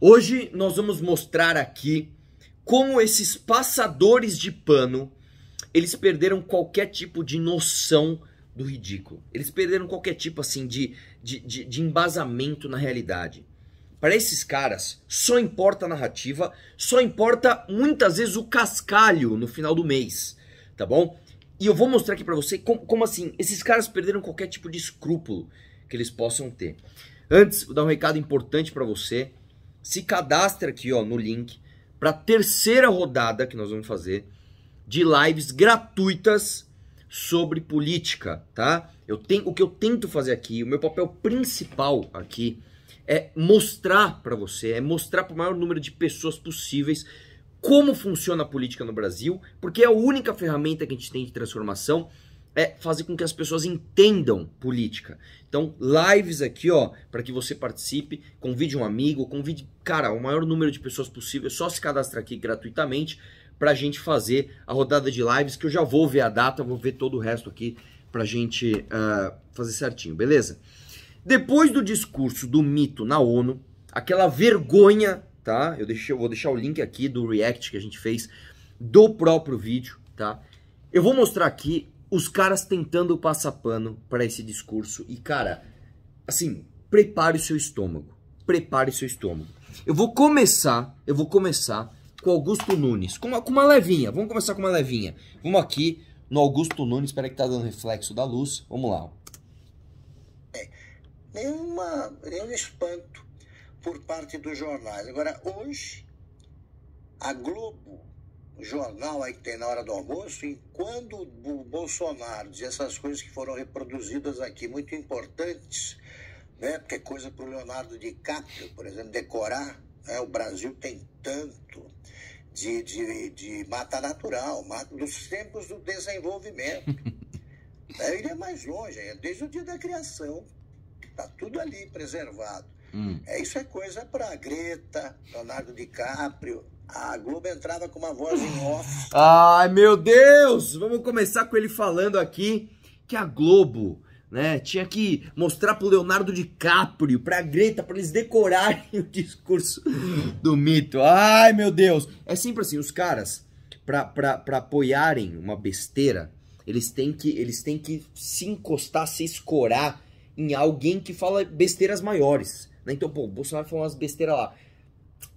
Hoje nós vamos mostrar aqui como esses passadores de pano, eles perderam qualquer tipo de noção do ridículo. Eles perderam qualquer tipo assim de, de, de, de embasamento na realidade. Para esses caras, só importa a narrativa, só importa muitas vezes o cascalho no final do mês, tá bom? E eu vou mostrar aqui para você como, como, assim esses caras perderam qualquer tipo de escrúpulo que eles possam ter. Antes, vou dar um recado importante para você se cadastra aqui ó, no link para a terceira rodada que nós vamos fazer de lives gratuitas sobre política, tá? Eu tenho o que eu tento fazer aqui, o meu papel principal aqui é mostrar para você, é mostrar para o maior número de pessoas possíveis como funciona a política no Brasil, porque é a única ferramenta que a gente tem de transformação é fazer com que as pessoas entendam política. Então, lives aqui, ó, para que você participe, convide um amigo, convide, cara, o maior número de pessoas possível, é só se cadastra aqui gratuitamente para a gente fazer a rodada de lives, que eu já vou ver a data, vou ver todo o resto aqui para a gente uh, fazer certinho, beleza? Depois do discurso do mito na ONU, aquela vergonha, tá? Eu, eu vou deixar o link aqui do react que a gente fez do próprio vídeo, tá? Eu vou mostrar aqui os caras tentando passar pano para esse discurso. E, cara, assim, prepare o seu estômago. Prepare o seu estômago. Eu vou começar, eu vou começar com Augusto Nunes, com uma, com uma levinha. Vamos começar com uma levinha. Vamos aqui no Augusto Nunes, espera que tá dando reflexo da luz. Vamos lá. É, nenhuma, nenhum espanto por parte dos jornais. Agora, hoje, a Globo jornal aí que tem na hora do almoço, e quando o Bolsonaro diz essas coisas que foram reproduzidas aqui, muito importantes, né? Porque é coisa para o Leonardo DiCaprio, por exemplo, decorar, né? o Brasil tem tanto de, de, de mata natural, mata, dos tempos do desenvolvimento. Eu é, Ele é mais longe, é desde o dia da criação. Está tudo ali preservado. Hum. É, isso é coisa para Greta, Leonardo DiCaprio, a Globo entrava com uma voz em off. Ai, meu Deus! Vamos começar com ele falando aqui que a Globo, né, tinha que mostrar pro Leonardo DiCaprio, pra Greta, para eles decorarem o discurso do mito. Ai, meu Deus! É sempre assim, os caras, pra, pra, pra apoiarem uma besteira, eles têm que eles têm que se encostar, se escorar em alguém que fala besteiras maiores. Né? Então, pô, o Bolsonaro falou umas besteiras lá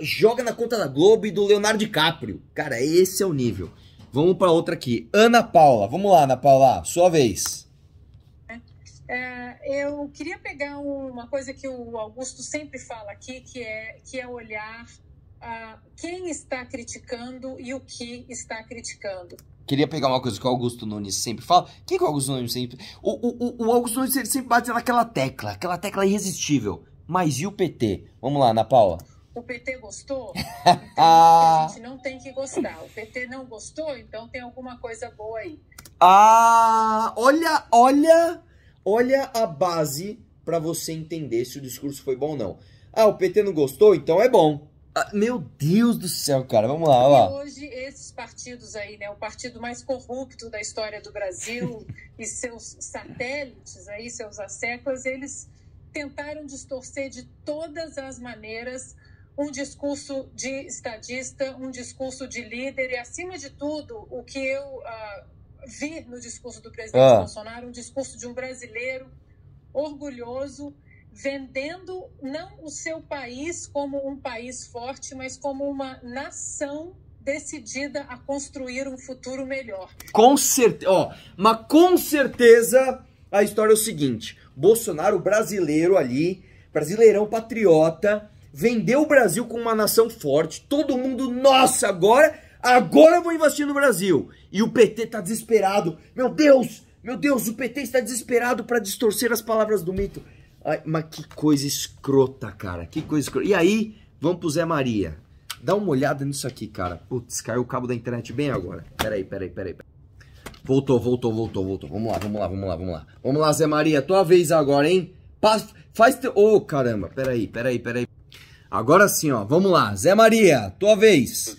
joga na conta da Globo e do Leonardo DiCaprio. Cara, esse é o nível. Vamos para outra aqui. Ana Paula, vamos lá, Ana Paula, sua vez. É, é eu queria pegar uma coisa que o Augusto sempre fala aqui, que é, que é olhar uh, quem está criticando e o que está criticando. Queria pegar uma coisa que o Augusto Nunes sempre fala. Quem que o Augusto Nunes sempre. O, o, o Augusto Nunes sempre bate naquela tecla, aquela tecla irresistível. Mas e o PT? Vamos lá, Ana Paula o PT gostou, então a ah. gente não tem que gostar. O PT não gostou, então tem alguma coisa boa aí. Ah, olha, olha, olha a base para você entender se o discurso foi bom ou não. Ah, o PT não gostou, então é bom. Ah, meu Deus do céu, cara, vamos lá, vamos lá. E hoje esses partidos aí, né, o partido mais corrupto da história do Brasil e seus satélites aí, seus asseclas, eles tentaram distorcer de todas as maneiras um discurso de estadista, um discurso de líder e, acima de tudo, o que eu uh, vi no discurso do presidente ah. Bolsonaro, um discurso de um brasileiro orgulhoso, vendendo não o seu país como um país forte, mas como uma nação decidida a construir um futuro melhor. Com certeza, ó, mas com certeza a história é o seguinte: Bolsonaro brasileiro ali, brasileirão patriota, vendeu o Brasil como uma nação forte, todo mundo, nossa, agora, agora eu vou investir no Brasil. E o PT tá desesperado. Meu Deus, meu Deus, o PT está desesperado para distorcer as palavras do mito. Ai, mas que coisa escrota, cara. Que coisa escrota. E aí, vamos pro Zé Maria. Dá uma olhada nisso aqui, cara. Putz, caiu o cabo da internet bem agora. Peraí, peraí, peraí. peraí. Voltou, voltou, voltou, voltou. Vamos lá, vamos lá, vamos lá, vamos lá. Vamos lá, Zé Maria, tua vez agora, hein? faz teu... Ô, oh, caramba, peraí, peraí, peraí. Agora sim, ó, vamos lá. Zé Maria, tua vez.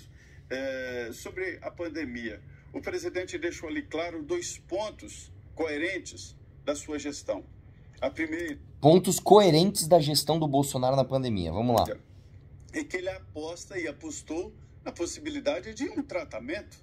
É, sobre a pandemia, o presidente deixou ali claro dois pontos coerentes da sua gestão. A primeira. Pontos coerentes da gestão do Bolsonaro na pandemia. Vamos lá. É que ele aposta e apostou na possibilidade de um tratamento.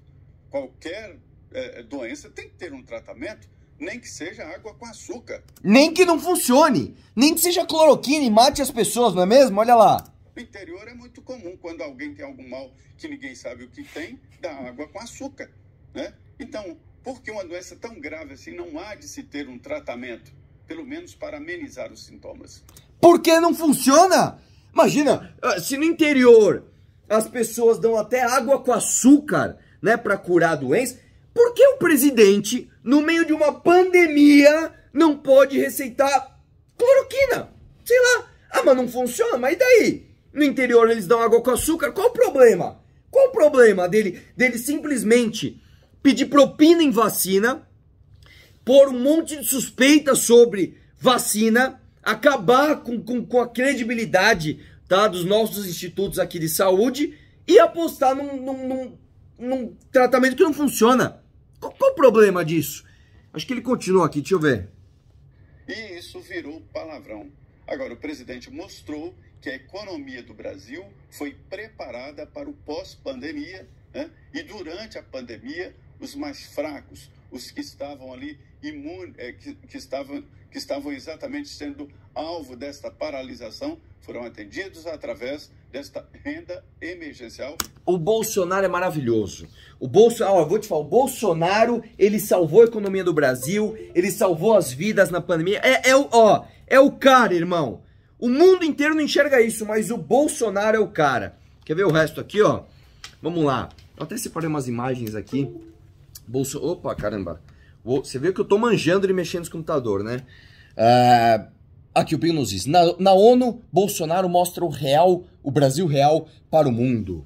Qualquer é, é doença tem que ter um tratamento. Nem que seja água com açúcar. Nem que não funcione. Nem que seja cloroquina e mate as pessoas, não é mesmo? Olha lá. No interior é muito comum, quando alguém tem algum mal que ninguém sabe o que tem, dá água com açúcar. Né? Então, por que uma doença tão grave assim não há de se ter um tratamento? Pelo menos para amenizar os sintomas. Porque não funciona? Imagina, ah, se no interior as pessoas dão até água com açúcar, né, para curar a doença, por que o presidente, no meio de uma pandemia, não pode receitar cloroquina? Sei lá. Ah, mas não funciona, mas e daí? No interior eles dão água com açúcar. Qual o problema? Qual o problema dele, dele simplesmente pedir propina em vacina, pôr um monte de suspeita sobre vacina, acabar com, com, com a credibilidade tá, dos nossos institutos aqui de saúde e apostar num, num, num, num tratamento que não funciona? Qual, qual o problema disso? Acho que ele continua aqui, deixa eu ver. E isso virou palavrão. Agora, o presidente mostrou que a economia do Brasil foi preparada para o pós-pandemia né? e durante a pandemia os mais fracos, os que estavam ali imunes, é, eh, que, que, estavam, que estavam exatamente sendo alvo desta paralisação, foram atendidos através desta renda emergencial. O Bolsonaro é maravilhoso. O Bolsonaro, vou te falar, o Bolsonaro, ele salvou a economia do Brasil, ele salvou as vidas na pandemia. É, é, ó, é o cara, irmão. O mundo inteiro não enxerga isso, mas o Bolsonaro é o cara. Quer ver o resto aqui, ó? Vamos lá. Eu até separei umas imagens aqui. Bolso... Opa, caramba. Você vê que eu tô manjando e mexendo no computador, né? Uh, aqui o Pinho nos diz. Na, na ONU, Bolsonaro mostra o real, o Brasil real para o mundo.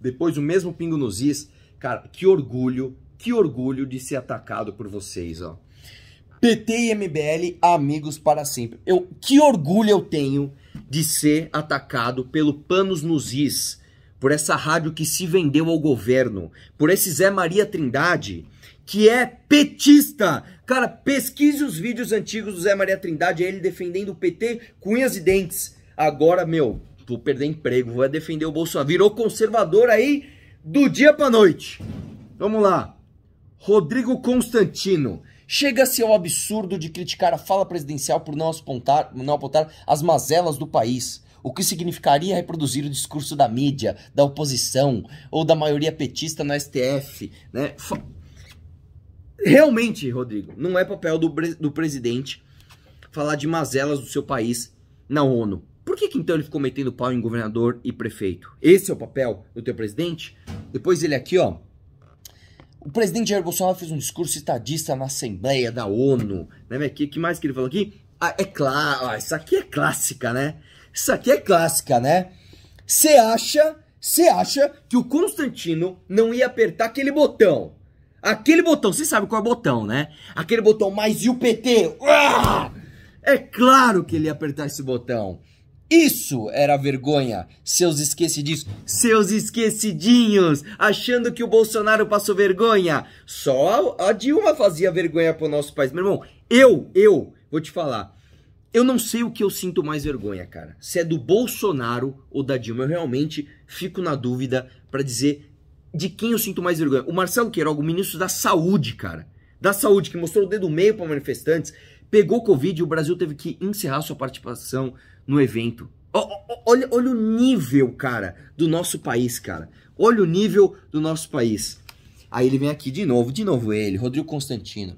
Depois o mesmo Pingo nos diz, cara, que orgulho, que orgulho de ser atacado por vocês, ó. PT e MBL, amigos para sempre. Eu, que orgulho eu tenho de ser atacado pelo Panos nos Is, por essa rádio que se vendeu ao governo, por esse Zé Maria Trindade, que é petista. Cara, pesquise os vídeos antigos do Zé Maria Trindade, é ele defendendo o PT cunhas e dentes. Agora, meu, vou perder emprego, vou defender o Bolsonaro. Virou conservador aí do dia pra noite. Vamos lá. Rodrigo Constantino. Chega-se ao absurdo de criticar a fala presidencial por não apontar, não apontar as mazelas do país o que significaria reproduzir o discurso da mídia, da oposição ou da maioria petista no STF, né? Realmente, Rodrigo, não é papel do, do presidente falar de mazelas do seu país na ONU. Por que, que então ele ficou metendo pau em governador e prefeito? Esse é o papel do teu presidente? Depois ele aqui, ó, o presidente Jair Bolsonaro fez um discurso citadista na Assembleia da ONU. Né, o que, que mais que ele falou aqui? Ah, é claro, ah, isso aqui é clássica, né? Isso aqui é clássica, né? Você acha, você acha que o Constantino não ia apertar aquele botão? Aquele botão, você sabe qual é o botão, né? Aquele botão, mas e o PT? Ah! É claro que ele ia apertar esse botão. Isso era vergonha, seus esquecidinhos, seus esquecidinhos, achando que o Bolsonaro passou vergonha. Só a Dilma fazia vergonha pro nosso país. Meu irmão, eu, eu, vou te falar, eu não sei o que eu sinto mais vergonha, cara. Se é do Bolsonaro ou da Dilma, eu realmente fico na dúvida para dizer de quem eu sinto mais vergonha. O Marcelo Queiroga, o ministro da Saúde, cara, da Saúde, que mostrou o dedo meio para manifestantes, pegou Covid e o Brasil teve que encerrar sua participação no evento. Olha, olha o nível, cara, do nosso país, cara. Olha o nível do nosso país. Aí ele vem aqui de novo, de novo ele, Rodrigo Constantino.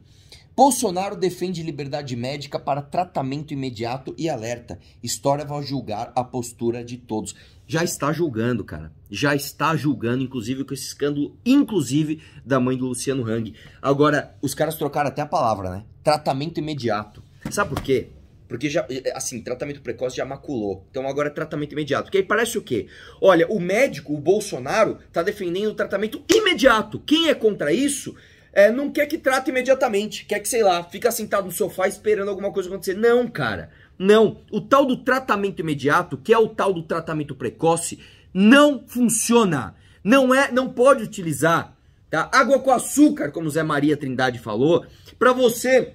Bolsonaro defende liberdade médica para tratamento imediato e alerta. História vai julgar a postura de todos. Já está julgando, cara. Já está julgando, inclusive, com esse escândalo, inclusive, da mãe do Luciano Hang. Agora, os caras trocaram até a palavra, né? Tratamento imediato. Sabe por quê? Porque já, assim, tratamento precoce já maculou. Então agora é tratamento imediato. Porque aí parece o quê? Olha, o médico, o Bolsonaro, tá defendendo o tratamento imediato. Quem é contra isso é, não quer que trate imediatamente, quer que, sei lá, fica sentado no sofá esperando alguma coisa acontecer. Não, cara. Não. O tal do tratamento imediato, que é o tal do tratamento precoce, não funciona. Não é, não pode utilizar, tá? Água com açúcar, como Zé Maria Trindade falou, para você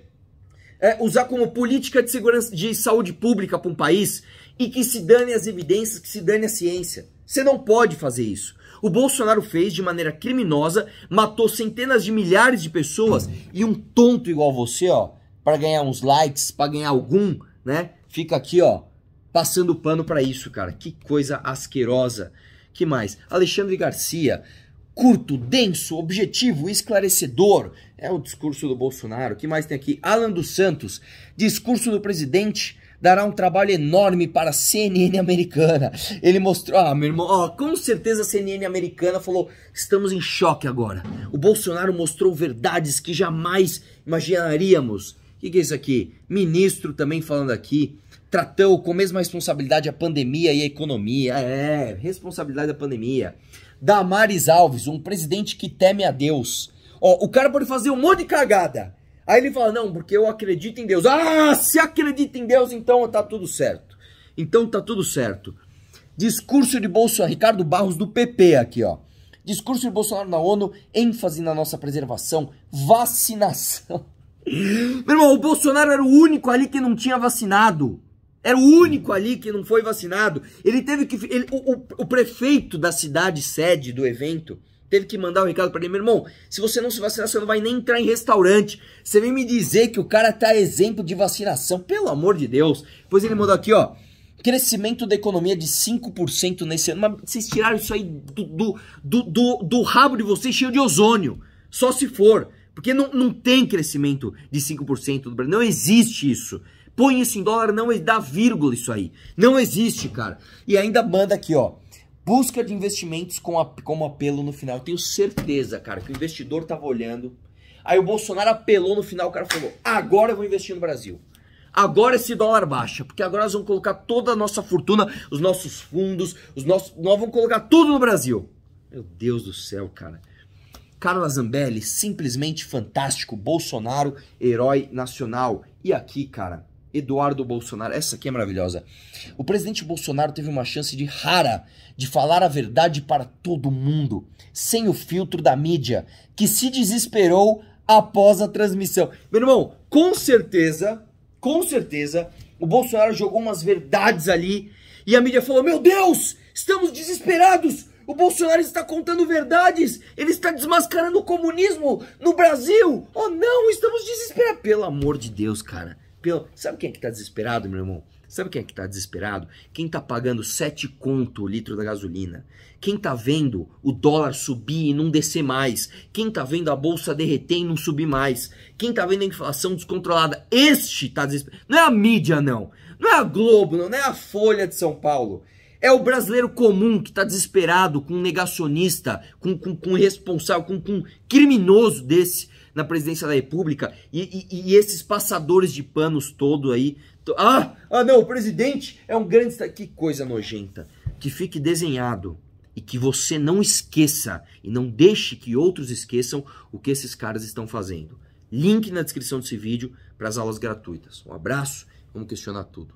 é, usar como política de segurança de saúde pública para um país e que se dane as evidências, que se dane a ciência. Você não pode fazer isso. O Bolsonaro fez de maneira criminosa, matou centenas de milhares de pessoas e um tonto igual você, ó, para ganhar uns likes, para ganhar algum, né? Fica aqui, ó, passando pano para isso, cara. Que coisa asquerosa. Que mais? Alexandre Garcia, curto, denso, objetivo, esclarecedor. É o discurso do Bolsonaro. Que mais tem aqui? Alan dos Santos, discurso do presidente dará um trabalho enorme para a CNN americana. Ele mostrou, ah, meu irmão, com certeza a CNN americana falou: estamos em choque agora. O Bolsonaro mostrou verdades que jamais imaginaríamos. O que, que é isso aqui? Ministro também falando aqui tratou com a mesma responsabilidade a pandemia e a economia. É, responsabilidade da pandemia. Damares Alves, um presidente que teme a Deus. Ó, o cara pode fazer um monte de cagada, Aí ele fala: Não, porque eu acredito em Deus. Ah, se acredita em Deus, então tá tudo certo. Então tá tudo certo. Discurso de Bolsonaro, Ricardo Barros do PP aqui, ó. Discurso de Bolsonaro na ONU, ênfase na nossa preservação, vacinação. Meu irmão, o Bolsonaro era o único ali que não tinha vacinado. Era o único ali que não foi vacinado. Ele teve que. Ele, o, o, o prefeito da cidade sede do evento teve que mandar um recado para ele, meu irmão, se você não se vacinar, você não vai nem entrar em restaurante. Você vem me dizer que o cara tá exemplo de vacinação, pelo amor de Deus. Pois ele mandou aqui, ó, crescimento da economia de 5% nesse ano. Mas vocês tiraram isso aí do, do, do, do, do rabo de vocês cheio de ozônio, só se for. Porque não, não tem crescimento de 5% do Brasil, não existe isso. Põe isso em dólar, não é, dá vírgula isso aí. Não existe, cara. E ainda manda aqui, ó busca de investimentos com a, como apelo no final. Eu tenho certeza, cara, que o investidor estava olhando. Aí o Bolsonaro apelou no final, o cara falou: agora eu vou investir no Brasil. Agora esse dólar baixa, porque agora nós vamos colocar toda a nossa fortuna, os nossos fundos, os nossos, nós vamos colocar tudo no Brasil. Meu Deus do céu, cara. Carla Zambelli, simplesmente fantástico. Bolsonaro, herói nacional. E aqui, cara, Eduardo Bolsonaro. Essa aqui é maravilhosa. O presidente Bolsonaro teve uma chance de rara de falar a verdade para todo mundo, sem o filtro da mídia, que se desesperou após a transmissão. Meu irmão, com certeza, com certeza, o Bolsonaro jogou umas verdades ali e a mídia falou: Meu Deus, estamos desesperados! O Bolsonaro está contando verdades! Ele está desmascarando o comunismo no Brasil! Oh não, estamos desesperados! Pelo amor de Deus, cara. Pelo... Sabe quem é que tá desesperado, meu irmão? Sabe quem é que tá desesperado? Quem tá pagando 7 conto o litro da gasolina? Quem tá vendo o dólar subir e não descer mais? Quem tá vendo a bolsa derreter e não subir mais? Quem tá vendo a inflação descontrolada? Este tá desesperado. Não é a mídia, não. Não é a Globo, não, não é a Folha de São Paulo. É o brasileiro comum que tá desesperado com um negacionista, com, com, com um responsável, com, com um criminoso desse na presidência da República e, e, e esses passadores de panos todo aí. Ah, ah não, o presidente é um grande. Que coisa nojenta. Que fique desenhado e que você não esqueça e não deixe que outros esqueçam o que esses caras estão fazendo. Link na descrição desse vídeo para as aulas gratuitas. Um abraço, vamos questionar tudo.